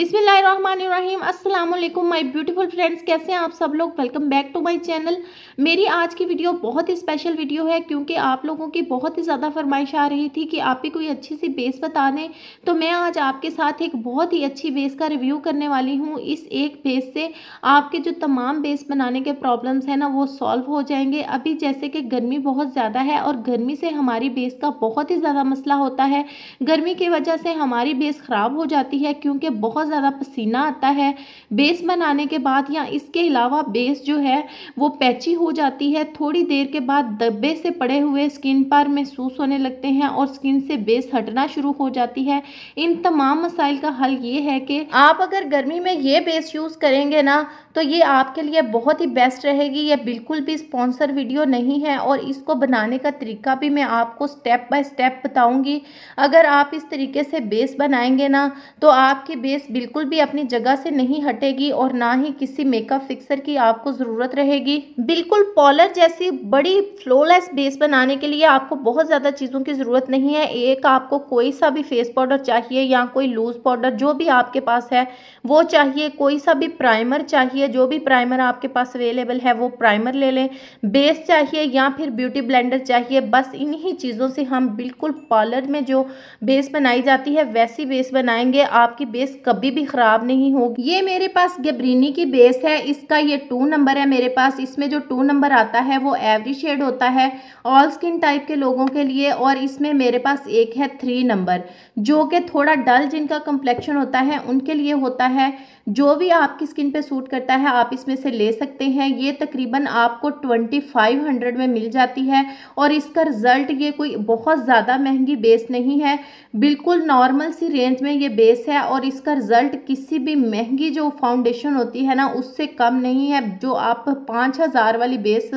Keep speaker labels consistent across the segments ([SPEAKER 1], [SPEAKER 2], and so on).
[SPEAKER 1] अस्सलाम वालेकुम my beautiful friends कैसे हैं आप सब लोग welcome back to my channel मेरी आज की वीडियो बहुत ही स्पेशल वीडियो है क्योंकि आप लोगों की बहुत ही ज़्यादा फरमाइश आ रही थी कि आप ही कोई अच्छी सी बेस बता दें तो मैं आज आपके साथ एक बहुत ही अच्छी बेस का रिव्यू करने वाली हूँ इस एक बेस से आपके जो तमाम बेस बनाने के प्रॉब्लम्स हैं ना वो सॉल्व हो जाएंगे अभी जैसे कि गर्मी बहुत ज़्यादा है और गर्मी से हमारी बेस का बहुत ही ज़्यादा मसला होता है गर्मी की वजह से हमारी बेस ख़राब हो जाती है क्योंकि बहुत बहुत ज़्यादा पसीना आता है बेस बनाने के बाद या इसके अलावा बेस जो है वो पैची हो जाती है थोड़ी देर के बाद दब्बे से पड़े हुए स्किन पर महसूस होने लगते हैं और स्किन से बेस हटना शुरू हो जाती है इन तमाम मसाइल का हल ये है कि आप अगर गर्मी में ये बेस यूज़ करेंगे ना तो ये आपके लिए बहुत ही बेस्ट रहेगी ये बिल्कुल भी स्पॉन्सर वीडियो नहीं है और इसको बनाने का तरीका भी मैं आपको स्टेप बाय स्टेप बताऊंगी अगर आप इस तरीके से बेस बनाएंगे ना तो आपकी बेस बिल्कुल भी अपनी जगह से नहीं हटेगी और ना ही किसी मेकअप फिक्सर की आपको ज़रूरत रहेगी बिल्कुल पॉलर जैसी बड़ी फ्लोलेस बेस बनाने के लिए आपको बहुत ज़्यादा चीज़ों की ज़रूरत नहीं है एक आपको कोई सा भी फेस पाउडर चाहिए या कोई लूज़ पाउडर जो भी आपके पास है वो चाहिए कोई सा भी प्राइमर चाहिए जो भी प्राइमर आपके पास अवेलेबल है वो प्राइमर ले लें बेस चाहिए या फिर ब्यूटी ब्लेंडर चाहिए बस इन्हीं चीज़ों से हम बिल्कुल पार्लर में जो बेस बनाई जाती है वैसी बेस बनाएंगे आपकी बेस कब कभी भी ख़राब नहीं होगी ये मेरे पास गेबरीनी की बेस है इसका ये टू नंबर है मेरे पास इसमें जो टू नंबर आता है वो एवरी शेड होता है ऑल स्किन टाइप के लोगों के लिए और इसमें मेरे पास एक है थ्री नंबर जो कि थोड़ा डल जिनका कम्प्लेक्शन होता है उनके लिए होता है जो भी आपकी स्किन पे सूट करता है आप इसमें से ले सकते हैं ये तकरीबन आपको ट्वेंटी फाइव हंड्रेड में मिल जाती है और इसका रिज़ल्ट ये कोई बहुत ज़्यादा महंगी बेस नहीं है बिल्कुल नॉर्मल सी रेंज में ये बेस है और इसका रिजल्ट रिज़ल्ट किसी भी महंगी जो फाउंडेशन होती है ना उससे कम नहीं है जो आप पाँच हज़ार वाली बेस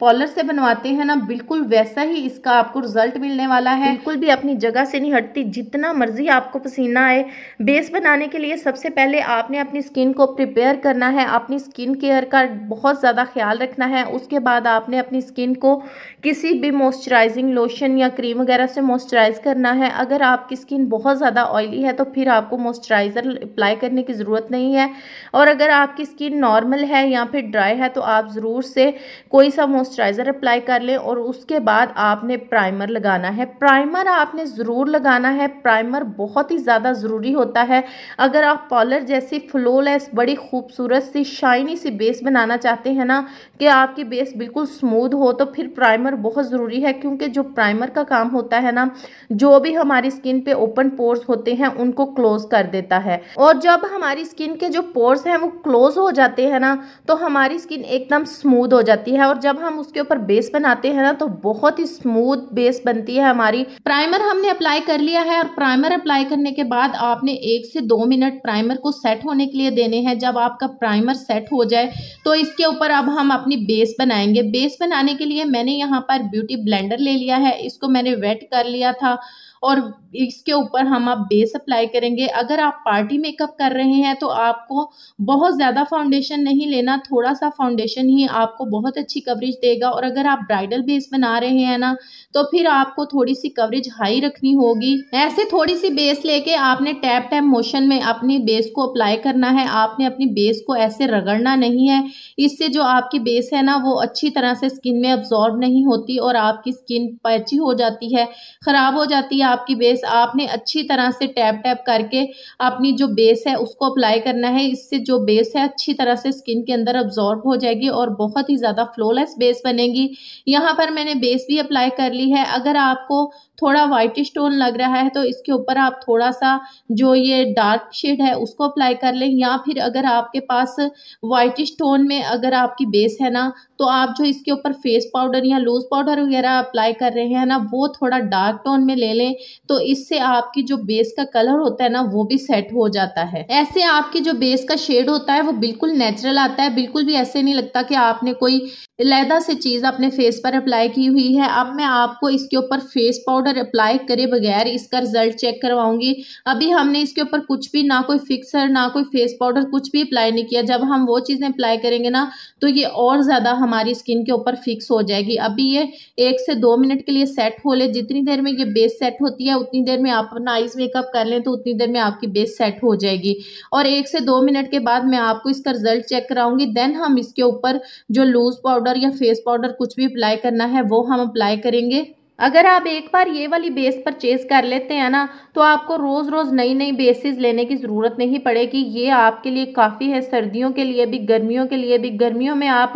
[SPEAKER 1] पॉलर से बनवाते हैं ना बिल्कुल वैसा ही इसका आपको रिज़ल्ट मिलने वाला है बिल्कुल भी अपनी जगह से नहीं हटती जितना मर्जी आपको पसीना आए बेस बनाने के लिए सबसे पहले आपने अपनी स्किन को प्रिपेयर करना है अपनी स्किन केयर का बहुत ज़्यादा ख्याल रखना है उसके बाद आपने अपनी स्किन को किसी भी मॉइस्चराइजिंग लोशन या क्रीम वगैरह से मॉइस्चराइज करना है अगर आपकी स्किन बहुत ज़्यादा ऑयली है तो फिर आपको मॉइस्चराइज़र अप्लाई करने की ज़रूरत नहीं है और अगर आपकी स्किन नॉर्मल है या फिर ड्राई है तो आप ज़रूर से कोई सा मॉइस्चराइज़र अप्लाई कर लें और उसके बाद आपने प्राइमर लगाना है प्राइमर आपने ज़रूर लगाना है प्राइमर बहुत ही ज़्यादा ज़रूरी होता है अगर आप पॉलर जैसी फ्लोलेस बड़ी खूबसूरत सी शाइनी सी बेस बनाना चाहते हैं ना कि आपकी बेस बिल्कुल स्मूद हो तो फिर प्राइमर बहुत ज़रूरी है क्योंकि जो प्राइमर का काम होता है ना जो भी हमारी स्किन पे ओपन पोर्स होते हैं उनको क्लोज कर देता है और जब हमारी स्किन के जो पोर्स हैं वो क्लोज हो जाते हैं ना तो हमारी स्किन एकदम स्मूद हो जाती है और जब हम उसके ऊपर बेस बनाते हैं ना तो बहुत ही स्मूद बेस बनती है हमारी प्राइमर हमने अप्लाई कर लिया है और प्राइमर अप्लाई करने के बाद आपने एक से दो मिनट प्राइमर को सेट होने के लिए देने हैं जब आपका प्राइमर सेट हो जाए तो इसके ऊपर अब हम अपनी बेस बनाएंगे बेस बनाने के लिए मैंने यहाँ पर ब्यूटी ब्लेंडर ले लिया है इसको मैंने वेट कर लिया था और इसके ऊपर हम आप बेस अप्लाई करेंगे अगर आप पार्टी मेकअप कर रहे हैं तो आपको बहुत ज़्यादा फाउंडेशन नहीं लेना थोड़ा सा फाउंडेशन ही आपको बहुत अच्छी कवरेज देगा और अगर आप ब्राइडल बेस बना रहे हैं ना तो फिर आपको थोड़ी सी कवरेज हाई रखनी होगी ऐसे थोड़ी सी बेस लेके आपने टैप टैप मोशन में अपनी बेस को अप्लाई करना है आपने अपनी बेस को ऐसे रगड़ना नहीं है इससे जो आपकी बेस है ना वो अच्छी तरह से स्किन में अब्जॉर्ब नहीं होती और आपकी स्किन पैची हो जाती है ख़राब हो जाती है आपकी बेस आपने अच्छी तरह से टैप टैप करके अपनी जो बेस है उसको अप्लाई करना है इससे जो बेस है अच्छी तरह से स्किन के अंदर अब्जॉर्ब हो जाएगी और बहुत ही ज़्यादा फ्लोलेस बेस बनेगी यहाँ पर मैंने बेस भी अप्लाई कर ली है अगर आपको थोड़ा वाइटिश टोन लग रहा है तो इसके ऊपर आप थोड़ा सा जो ये डार्क शेड है उसको अप्लाई कर लें या फिर अगर आपके पास वाइटिश टोन में अगर आपकी बेस है ना तो आप जो इसके ऊपर फेस पाउडर या लूज पाउडर वगैरह अप्लाई कर रहे हैं ना वो थोड़ा डार्क टोन में ले लें तो इससे आपकी जो बेस का कलर होता है ना वो भी सेट हो जाता है ऐसे आपकी जो बेस का शेड होता है वो बिल्कुल नेचुरल आता है बिल्कुल भी ऐसे नहीं लगता कि आपने कोई लहदा से चीज़ अपने फेस पर अप्लाई की हुई है अब मैं आपको इसके ऊपर फेस पाउडर अप्लाई करे बगैर इसका रिजल्ट चेक करवाऊंगी अभी हमने इसके ऊपर कुछ भी ना कोई फिक्सर ना कोई फेस पाउडर कुछ भी अप्लाई नहीं किया जब हम वो चीज़ें अप्लाई करेंगे ना तो ये और ज़्यादा हमारी स्किन के ऊपर फिक्स हो जाएगी अभी ये एक से दो मिनट के लिए सेट हो ले जितनी देर में ये बेस सेट होती है उतनी देर में आप अपना आइज़ मेकअप कर लें तो उतनी देर में आपकी बेस सेट हो जाएगी और एक से दो मिनट के बाद मैं आपको इसका रिजल्ट चेक कराऊंगी देन हम इसके ऊपर जो लूज़ पाउडर पाउडर या फेस पाउडर कुछ भी अप्लाई करना है वो हम अप्लाई करेंगे अगर आप एक बार ये वाली बेस परचेज़ कर लेते हैं ना तो आपको रोज़ रोज़ नई नई बेसिस लेने की ज़रूरत नहीं पड़ेगी ये आपके लिए काफ़ी है सर्दियों के लिए भी गर्मियों के लिए भी गर्मियों में आप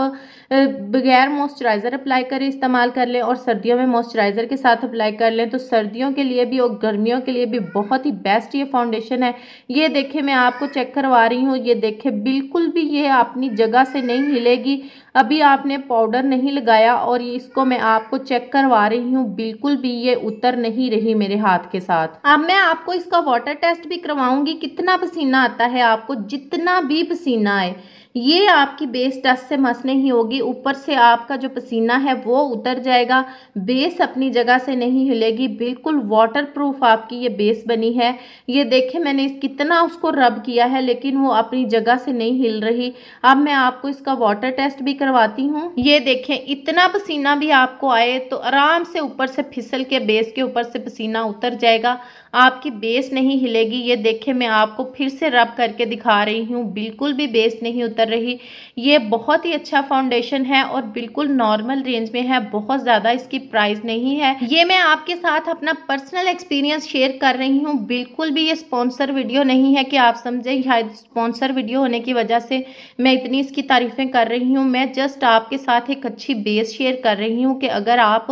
[SPEAKER 1] बगैर मॉइस्चराइज़र अप्लाई करें इस्तेमाल कर लें और सर्दियों में मॉइस्चराइज़र के साथ अप्लाई कर लें तो सर्दियों के लिए भी और गर्मियों के लिए भी बहुत ही बेस्ट ये फाउंडेशन है ये देखे मैं आपको चेक करवा रही हूँ ये देखे बिल्कुल भी ये अपनी जगह से नहीं हिलेगी अभी आपने पाउडर नहीं लगाया और इसको मैं आपको चेक करवा रही हूँ बिल्कुल भी ये उतर नहीं रही मेरे हाथ के साथ अब मैं आपको इसका वाटर टेस्ट भी करवाऊंगी कितना पसीना आता है आपको जितना भी पसीना आए ये आपकी बेस डस्ट से मस नहीं होगी ऊपर से आपका जो पसीना है वो उतर जाएगा बेस अपनी जगह से नहीं हिलेगी बिल्कुल वाटर प्रूफ आपकी ये बेस बनी है ये देखे मैंने कितना उसको रब किया है लेकिन वो अपनी जगह से नहीं हिल रही अब मैं आपको इसका वाटर टेस्ट भी करवाती हूँ ये देखें इतना पसीना भी आपको आए तो आराम से ऊपर से फिसल के बेस के ऊपर से पसीना उतर जाएगा आपकी बेस नहीं हिलेगी ये देखें मैं आपको फिर से रब करके दिखा रही हूँ बिल्कुल भी बेस नहीं उतर रही ये बहुत ही अच्छा फाउंडेशन है और बिल्कुल नॉर्मल रेंज में है बहुत ज़्यादा इसकी प्राइस नहीं है ये मैं आपके साथ अपना पर्सनल एक्सपीरियंस शेयर कर रही हूँ बिल्कुल भी ये स्पॉन्सर वीडियो नहीं है कि आप समझें शायद स्पॉन्सर वीडियो होने की वजह से मैं इतनी इसकी तारीफ़ें कर रही हूँ मैं जस्ट आपके साथ एक अच्छी बेस शेयर कर रही हूँ कि अगर आप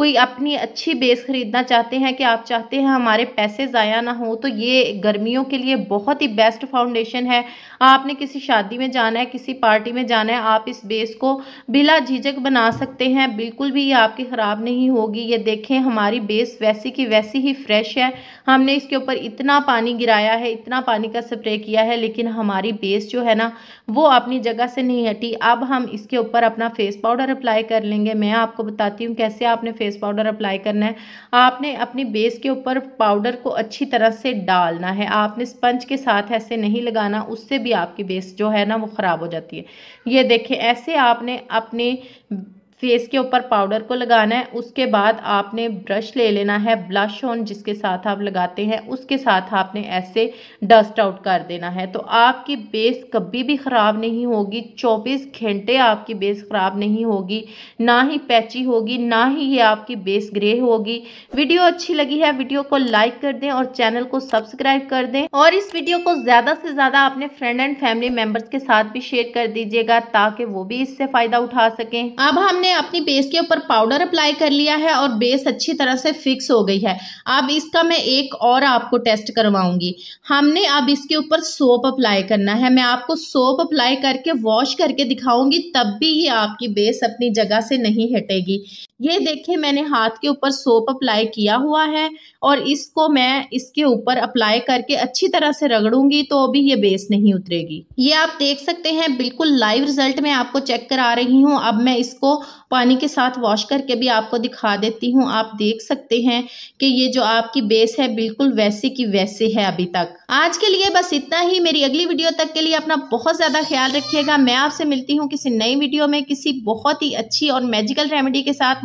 [SPEAKER 1] कोई अपनी अच्छी बेस ख़रीदना चाहते हैं कि आप चाहते हैं हमारे पैसे ज़ाया ना हो तो ये गर्मियों के लिए बहुत ही बेस्ट फाउंडेशन है आपने किसी शादी में जाना है किसी पार्टी में जाना है आप इस बेस को बिला झिझक बना सकते हैं बिल्कुल भी ये आपकी ख़राब नहीं होगी ये देखें हमारी बेस वैसी की वैसी ही फ्रेश है हमने इसके ऊपर इतना पानी गिराया है इतना पानी का स्प्रे किया है लेकिन हमारी बेस जो है ना वो अपनी जगह से नहीं हटी अब हम इसके ऊपर अपना फेस पाउडर अप्लाई कर लेंगे मैं आपको बताती हूँ कैसे आपने फेस फेस पाउडर अप्लाई करना है आपने अपनी बेस के ऊपर पाउडर को अच्छी तरह से डालना है आपने स्पंज के साथ ऐसे नहीं लगाना उससे भी आपकी बेस जो है ना वो ख़राब हो जाती है ये देखें ऐसे आपने अपने फेस के ऊपर पाउडर को लगाना है उसके बाद आपने ब्रश ले लेना है ब्लश ऑन जिसके साथ आप लगाते हैं उसके साथ आपने ऐसे डस्ट आउट कर देना है तो आपकी बेस कभी भी ख़राब नहीं होगी 24 घंटे आपकी बेस ख़राब नहीं होगी ना ही पैची होगी ना ही ये आपकी बेस ग्रे होगी वीडियो अच्छी लगी है वीडियो को लाइक कर दें और चैनल को सब्सक्राइब कर दें और इस वीडियो को ज़्यादा से ज़्यादा अपने फ्रेंड एंड फैमिली मेम्बर्स के साथ भी शेयर कर दीजिएगा ताकि वो भी इससे फ़ायदा उठा सकें अब हमने हमने अपनी बेस के ऊपर पाउडर अप्लाई कर लिया है और बेस अच्छी तरह से फिक्स हो गई है अब इसका मैं एक और आपको टेस्ट करवाऊंगी हमने अब इसके ऊपर सोप अप्लाई करना है मैं आपको सोप अप्लाई करके वॉश करके दिखाऊंगी तब भी ये आपकी बेस अपनी जगह से नहीं हटेगी ये देखिए मैंने हाथ के ऊपर सोप अप्लाई किया हुआ है और इसको मैं इसके ऊपर अप्लाई करके अच्छी तरह से रगड़ूंगी तो अभी ये बेस नहीं उतरेगी ये आप देख सकते हैं बिल्कुल लाइव रिजल्ट में आपको चेक करा रही हूँ अब मैं इसको पानी के साथ वॉश करके भी आपको दिखा देती हूँ आप देख सकते हैं कि ये जो आपकी बेस है बिल्कुल वैसे की वैसे है अभी तक आज के लिए बस इतना ही मेरी अगली वीडियो तक के लिए अपना बहुत ज़्यादा ख्याल रखिएगा मैं आपसे मिलती हूँ किसी नई वीडियो में किसी बहुत ही अच्छी और मेजिकल रेमेडी के साथ